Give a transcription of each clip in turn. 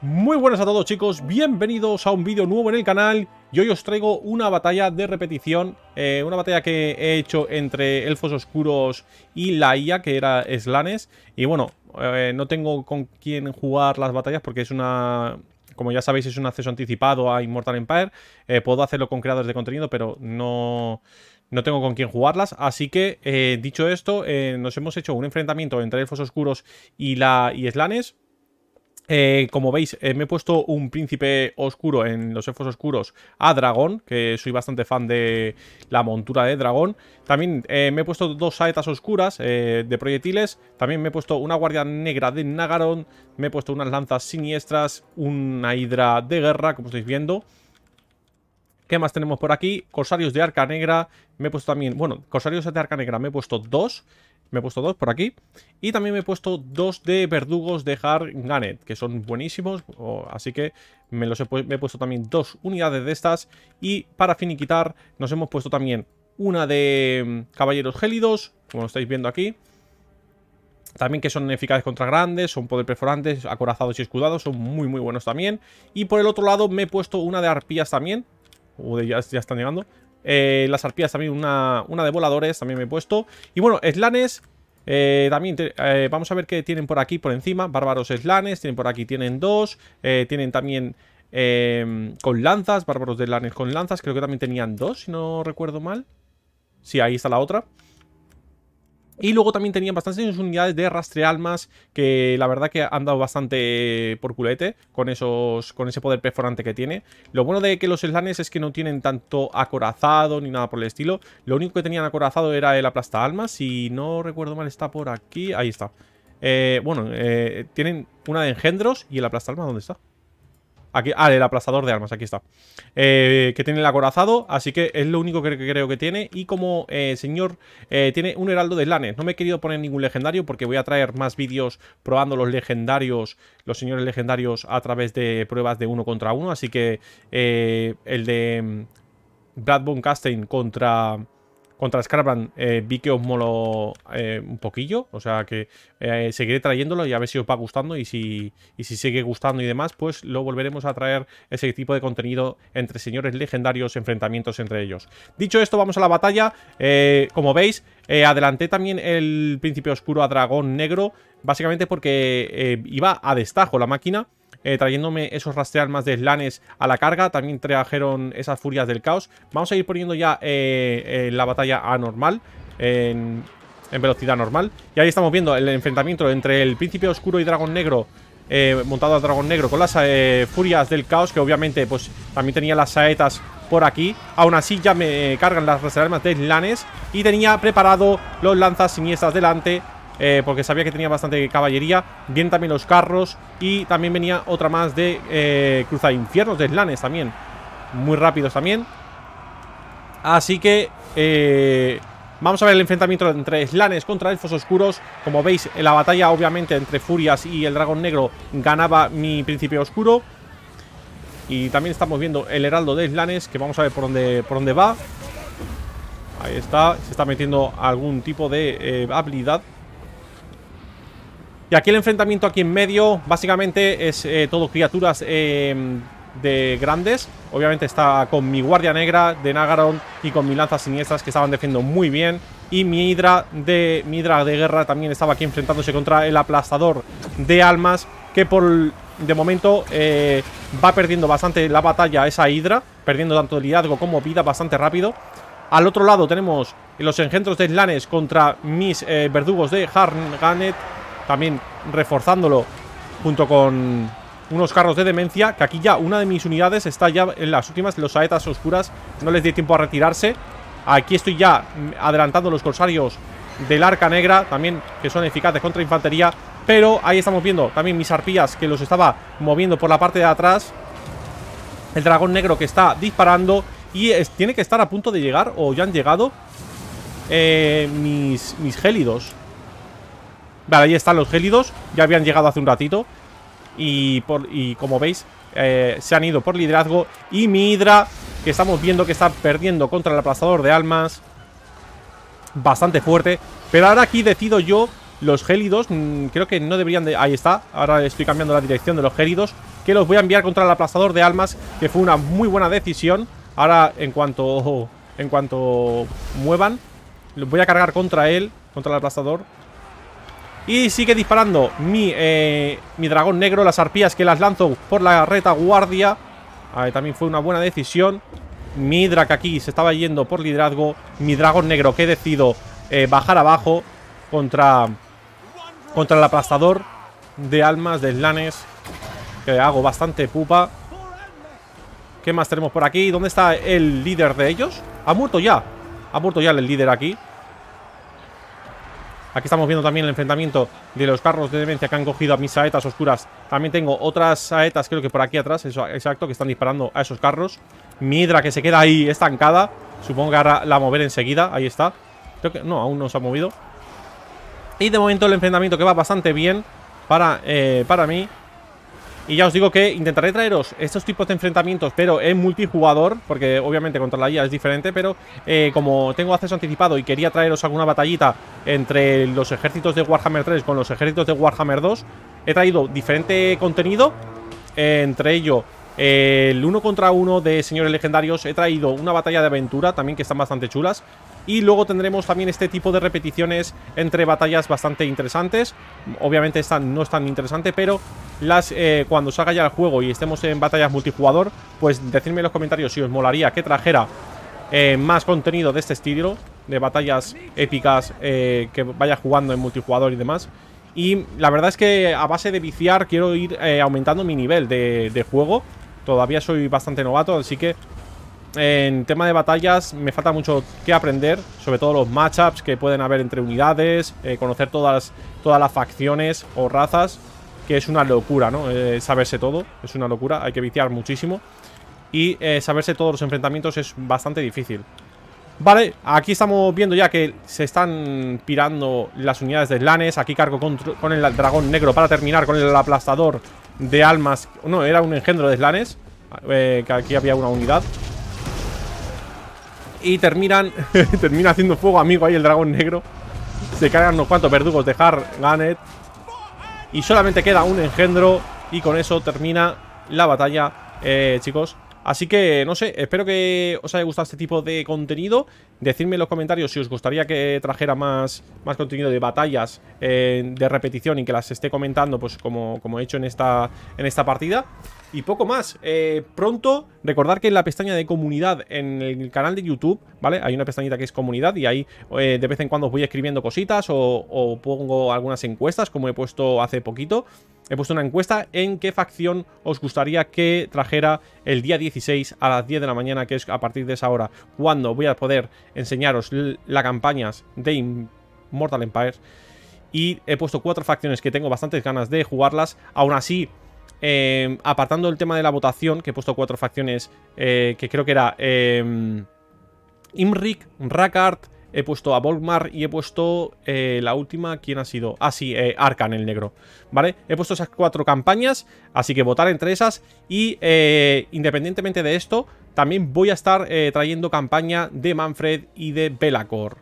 Muy buenas a todos chicos, bienvenidos a un vídeo nuevo en el canal y hoy os traigo una batalla de repetición, eh, una batalla que he hecho entre Elfos Oscuros y la IA, que era Slanes y bueno, eh, no tengo con quién jugar las batallas porque es una... Como ya sabéis, es un acceso anticipado a Immortal Empire. Eh, puedo hacerlo con creadores de contenido, pero no, no tengo con quién jugarlas. Así que, dicho esto, nos hemos hecho un enfrentamiento entre Elfos Oscuros y la y Slanes. Eh, como veis, eh, me he puesto un príncipe oscuro en los elfos oscuros a dragón, que soy bastante fan de la montura de dragón. También eh, me he puesto dos saetas oscuras de proyectiles. También me he puesto una guardia negra de Nagaron. Me he puesto unas lanzas siniestras, una hidra de guerra, como estáis viendo. ¿Qué más tenemos por aquí? Corsarios de arca negra. Me he puesto también... Bueno, corsarios de arca negra me he puesto dos. Me he puesto dos por aquí. Y también me he puesto dos de verdugos de Hard Ganet que son buenísimos. Oh, así que me, los he, puesto también dos unidades de estas. Y para finiquitar, nos hemos puesto también una de mm, caballeros gélidos, como lo estáis viendo aquí. También que son eficaces contra grandes, son poder perforantes, acorazados y escudados, son muy muy buenos también. Y por el otro lado me he puesto una de arpías también. O ya están llegando. Eh, las arpías también, una, una, de voladores también me he puesto. Y bueno, slanes. Eh, también eh, vamos a ver qué tienen por aquí por encima. Bárbaros slanes. Tienen por aquí, tienen dos. tienen también em, con lanzas. Bárbaros de slanes con lanzas. Creo que también tenían dos, si no recuerdo mal. Sí, ahí está la otra. Y luego también tenían bastantes unidades de rastrealmas que la verdad que han dado bastante eh, por culete con, esos, con ese poder perforante que tiene. Lo bueno de que los slanes es que no tienen tanto acorazado ni nada por el estilo. Lo único que tenían acorazado era el aplasta almas. Si no recuerdo mal está por aquí. Ahí está. Eh, bueno, eh, tienen una de engendros y el aplasta alma, ¿dónde está? ah, el aplastador de armas, aquí está. Eh, que tiene el acorazado, así que es lo único que creo que tiene. Y como eh, señor, eh, tiene un heraldo de lanes. No me he querido poner ningún legendario porque voy a traer más vídeos probando los legendarios, los señores legendarios a través de pruebas de uno contra uno. Así que el de mm, Brad Casting contra... Contra Scarban eh, vi que os molo eh, un poquillo. O sea que eh, seguiré trayéndolo y a ver si os va gustando. Y si, y si sigue gustando y demás, pues lo volveremos a traer ese tipo de contenido entre señores legendarios, enfrentamientos entre ellos. Dicho esto, vamos a la batalla. como veis, adelanté también el Príncipe Oscuro a Dragón Negro. Básicamente porque iba a destajo la máquina. Eh, trayéndome esos rastrearmas de slanes a la carga. También trajeron esas furias del caos. Vamos a ir poniendo ya eh, eh, la batalla a normal. En, velocidad normal. Y ahí estamos viendo el enfrentamiento entre el príncipe oscuro y dragón negro. montado a dragón negro con las furias del caos que obviamente pues también tenía las saetas por aquí aún así ya me cargan las rastrearmas de slanes y tenía preparado los lanzas siniestras delante eh, porque sabía que tenía bastante caballería. bien también los carros y también venía otra más de eh, cruzar infiernos, de slanes también. Muy rápidos también. Así que eh, vamos a ver el enfrentamiento entre slanes contra elfos oscuros. Como veis, en la batalla obviamente entre furias y el dragón negro ganaba mi príncipe oscuro. Y también estamos viendo el heraldo de Slanes, que vamos a ver por dónde, por dónde va. Ahí está, se está metiendo algún tipo de eh, habilidad y aquí el enfrentamiento aquí en medio básicamente es eh, todo criaturas em, de grandes. Obviamente está con mi guardia negra de Nagaron y con mi lanzas siniestras que estaban defendiendo muy bien. Y mi hidra de, hidra de guerra también estaba aquí enfrentándose contra el aplastador de almas que por de momento eh, va perdiendo bastante la batalla esa hidra, perdiendo tanto el liderazgo como vida bastante rápido. Al otro lado tenemos los engendros de Slanes contra mis eh, verdugos de Harnganet también reforzándolo junto con unos carros de demencia, que aquí ya una de mis unidades está ya en las últimas, los saetas oscuras, no les di tiempo a retirarse. Aquí estoy ya adelantando los corsarios del Arca Negra, también que son eficaces contra infantería, pero ahí estamos viendo también mis arpías que los estaba moviendo por la parte de atrás. El dragón negro que está disparando y tiene que estar a punto de llegar o ya han llegado eh, mis, mis gélidos. Vale, ahí están los gélidos. Ya habían llegado hace un ratito. Y, como veis, eh, se han ido por liderazgo. Y mi Hidra, que estamos viendo que está perdiendo contra el aplastador de almas. Bastante fuerte. Pero ahora aquí decido yo los gélidos. Mm, creo que no deberían de... Ahí está. Ahora estoy cambiando la dirección de los gélidos. Que los voy a enviar contra el aplastador de almas. Que fue una muy buena decisión. Ahora, en cuanto... en cuanto muevan, los voy a cargar contra él. Contra el aplastador. Y sigue disparando eh, mi, dragón negro, las arpías que las lanzo por la retaguardia. A ver, también fue una buena decisión. Mi Drak aquí se estaba yendo por liderazgo. Mi dragón negro que he decidido eh, bajar abajo contra, contra el aplastador de almas, de slanes. Que hago bastante pupa. ¿Qué más tenemos por aquí? ¿Dónde está el líder de ellos? Ha muerto ya. Ha muerto ya el líder aquí. Aquí estamos viendo también el enfrentamiento de los carros de demencia que han cogido a mis saetas oscuras. También tengo otras saetas, creo que por aquí atrás, exacto, que están disparando a esos carros. Mi que se queda ahí estancada. Supongo que ahora la mover enseguida. Ahí está. Creo que no, aún no se ha movido. Y de momento el enfrentamiento que va bastante bien para, eh, para mí. Y ya os digo que intentaré traeros estos tipos de enfrentamientos, pero en multijugador, porque obviamente contra la IA es diferente, pero eh, como tengo acceso anticipado y quería traeros alguna batallita entre los ejércitos de Warhammer 3 con los ejércitos de Warhammer 2, he traído diferente contenido, eh, entre ello el uno contra uno de señores legendarios. He traído una batalla de aventura también que están bastante chulas y luego tendremos también este tipo de repeticiones entre batallas bastante interesantes. Obviamente esta no es tan interesante, pero las eh, cuando salga ya el juego y estemos en batallas multijugador, pues decidme en los comentarios si os molaría que trajera eh, más contenido de este estilo, de batallas épicas eh, que vaya jugando en multijugador y demás. Y la verdad es que a base de viciar quiero ir aumentando mi nivel de juego. Todavía soy bastante novato, así que en tema de batallas me falta mucho que aprender, sobre todo los matchups que pueden haber entre unidades, eh, conocer todas, todas las facciones o razas, que es una locura, ¿no? Eh, saberse todo, es una locura, hay que viciar muchísimo. Y eh, saberse todos los enfrentamientos es bastante difícil. Vale, aquí estamos viendo ya que se están pirando las unidades de slanes. Aquí cargo con, el dragón negro para terminar con el aplastador de almas. No, era un engendro de slanes. que aquí había una unidad y terminan Termina haciendo fuego amigo ahí el dragón negro Se cargan unos cuantos verdugos de Har Ganet Y solamente queda un engendro Y con eso termina la batalla eh, Chicos Así que, no sé, espero que os haya gustado este tipo de contenido. Decidme en los comentarios si os gustaría que trajera más, más contenido de batallas eh, de repetición y que las esté comentando, pues como, como he hecho en esta, en esta partida. Y poco más. Eh, pronto, recordad que en la pestaña de comunidad en el canal de YouTube, ¿vale? Hay una pestañita que es comunidad y ahí eh, de vez en cuando voy escribiendo cositas o pongo algunas encuestas, como he puesto hace poquito he puesto una encuesta en qué facción os gustaría que trajera el día 16 a las 10 de la mañana, que es a partir de esa hora, cuando voy a poder enseñaros las campañas de Immortal Empires. Y he puesto cuatro facciones que tengo bastantes ganas de jugarlas. Aún así, em, apartando el tema de la votación, que he puesto cuatro facciones eh, que creo que era em, Imric, Rakart, He puesto a Volkmar y he puesto eh, la última, ¿quién ha sido? Ah, sí, eh, el negro, ¿vale? He puesto esas cuatro campañas, así que votar entre esas y eh, independientemente de esto, también voy a estar eh, trayendo campaña de Manfred y de Belacor,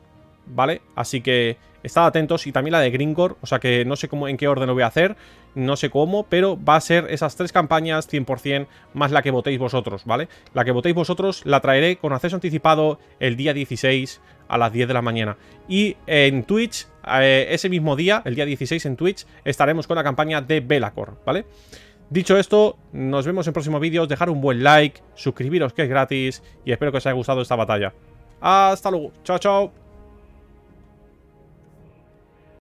¿vale? Así que estad atentos y también la de Gringor, o sea que no sé cómo, en qué orden lo voy a hacer, no sé cómo, pero va a ser esas tres campañas 100% más la que votéis vosotros, ¿vale? La que votéis vosotros la traeré con acceso anticipado el día 16 a las 10 de la mañana. Y en Twitch, eh, ese mismo día, el día 16 en Twitch, estaremos con la campaña de Belacor, ¿vale? Dicho esto, nos vemos en próximos vídeos. Dejar un buen like, suscribiros que es gratis y espero que os haya gustado esta batalla. Hasta luego. Chao, chao.